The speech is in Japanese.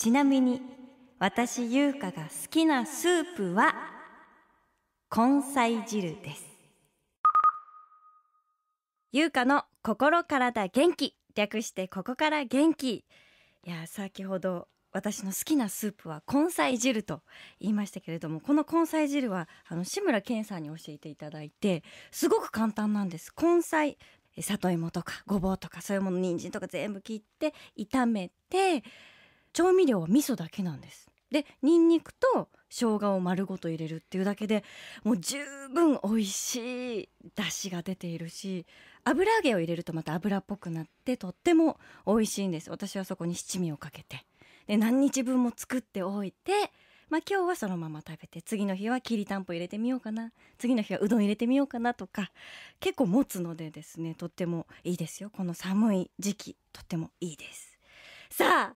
ちなみに私優香が好きなスープは根菜汁です優香の心体元気略してここから元気いや先ほど私の好きなスープは根菜汁と言いましたけれどもこの根菜汁はあの志村けんさんに教えていただいてすごく簡単なんです根菜里芋とかごぼうとかそういうもの人参とか全部切って炒めて調味料は味噌だけなんですでニンニクと生姜を丸ごと入れるっていうだけでもう十分美味しい出汁が出ているし油揚げを入れるとまた油っぽくなってとっても美味しいんです私はそこに七味をかけてで何日分も作っておいてまあ、今日はそのまま食べて次の日はきりたんぽ入れてみようかな次の日はうどん入れてみようかなとか結構持つのでですねとってもいいですよこの寒い時期とってもいいですさあ